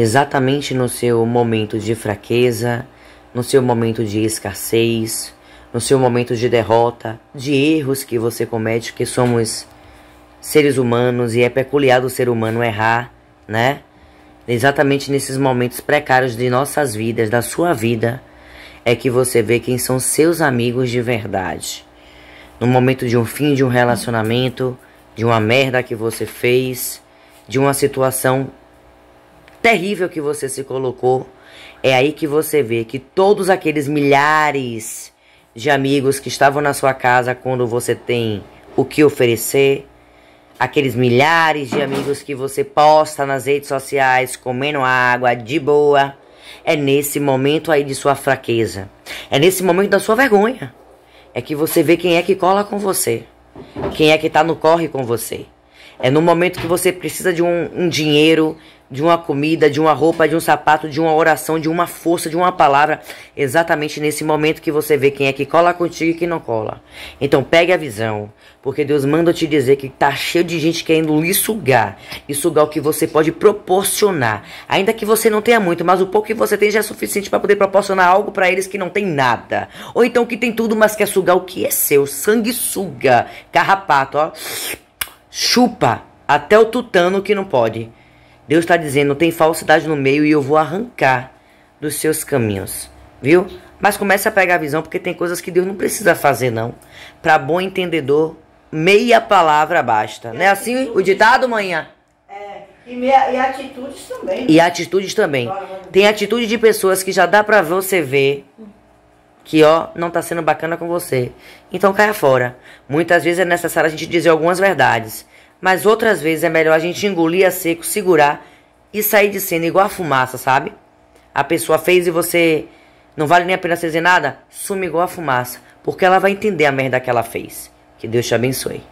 exatamente no seu momento de fraqueza, no seu momento de escassez, no seu momento de derrota, de erros que você comete, que somos seres humanos e é peculiar do ser humano errar, né? Exatamente nesses momentos precários de nossas vidas, da sua vida, é que você vê quem são seus amigos de verdade. No momento de um fim de um relacionamento, de uma merda que você fez, de uma situação terrível que você se colocou, é aí que você vê que todos aqueles milhares de amigos que estavam na sua casa quando você tem o que oferecer, aqueles milhares de amigos que você posta nas redes sociais comendo água de boa, é nesse momento aí de sua fraqueza, é nesse momento da sua vergonha, é que você vê quem é que cola com você, quem é que tá no corre com você. É no momento que você precisa de um, um dinheiro, de uma comida, de uma roupa, de um sapato, de uma oração, de uma força, de uma palavra. Exatamente nesse momento que você vê quem é que cola contigo e quem não cola. Então pegue a visão, porque Deus manda te dizer que tá cheio de gente querendo lhe sugar, e sugar o que você pode proporcionar. Ainda que você não tenha muito, mas o pouco que você tem já é suficiente para poder proporcionar algo para eles que não tem nada. Ou então que tem tudo, mas quer sugar o que é seu. Sangue suga, carrapato, ó. Chupa até o tutano que não pode. Deus está dizendo: tem falsidade no meio e eu vou arrancar dos seus caminhos. Viu? Mas comece a pegar a visão, porque tem coisas que Deus não precisa fazer, não. Para bom entendedor, meia palavra basta. Não é assim o ditado, manhã? É, e, e atitudes também. Né? E atitudes também. Tem atitude de pessoas que já dá para você ver que ó, não tá sendo bacana com você. Então caia fora. Muitas vezes é necessário a gente dizer algumas verdades, mas outras vezes é melhor a gente engolir a seco, segurar e sair de cena igual a fumaça, sabe? A pessoa fez e você não vale nem a pena dizer nada, Sume igual a fumaça, porque ela vai entender a merda que ela fez. Que Deus te abençoe.